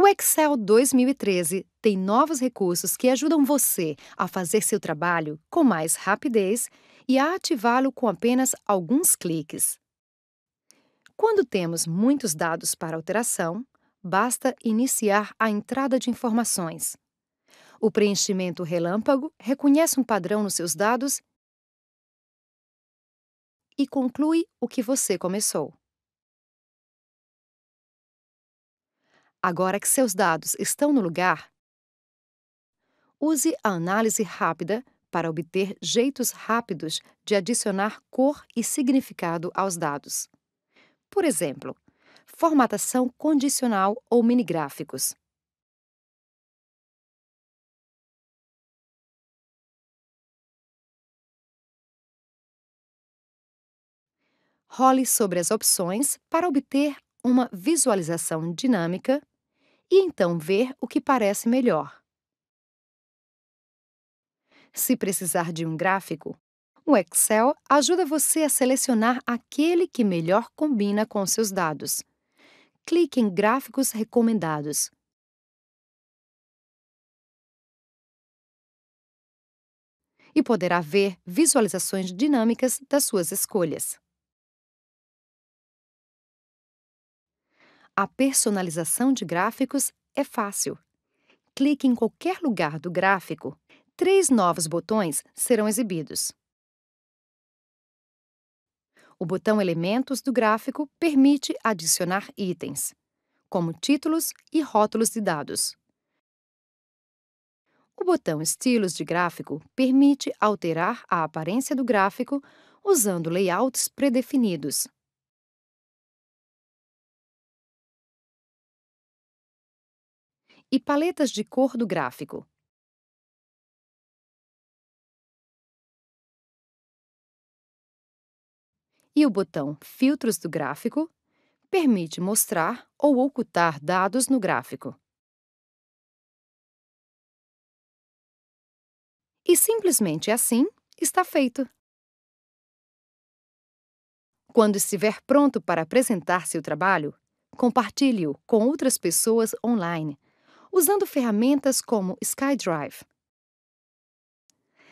O Excel 2013 tem novos recursos que ajudam você a fazer seu trabalho com mais rapidez e a ativá-lo com apenas alguns cliques. Quando temos muitos dados para alteração, basta iniciar a entrada de informações. O preenchimento relâmpago reconhece um padrão nos seus dados e conclui o que você começou. Agora que seus dados estão no lugar, use a análise rápida para obter jeitos rápidos de adicionar cor e significado aos dados. Por exemplo, formatação condicional ou minigráficos. Role sobre as opções para obter uma visualização dinâmica e então ver o que parece melhor. Se precisar de um gráfico, o Excel ajuda você a selecionar aquele que melhor combina com seus dados. Clique em Gráficos Recomendados. E poderá ver visualizações dinâmicas das suas escolhas. A personalização de gráficos é fácil. Clique em qualquer lugar do gráfico, três novos botões serão exibidos. O botão Elementos do gráfico permite adicionar itens, como títulos e rótulos de dados. O botão Estilos de gráfico permite alterar a aparência do gráfico usando layouts predefinidos. e paletas de cor do gráfico. E o botão Filtros do gráfico permite mostrar ou ocultar dados no gráfico. E simplesmente assim está feito. Quando estiver pronto para apresentar seu trabalho, compartilhe-o com outras pessoas online usando ferramentas como SkyDrive.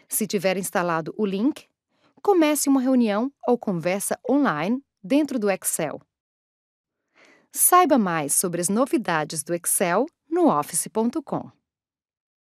Se tiver instalado o link, comece uma reunião ou conversa online dentro do Excel. Saiba mais sobre as novidades do Excel no office.com.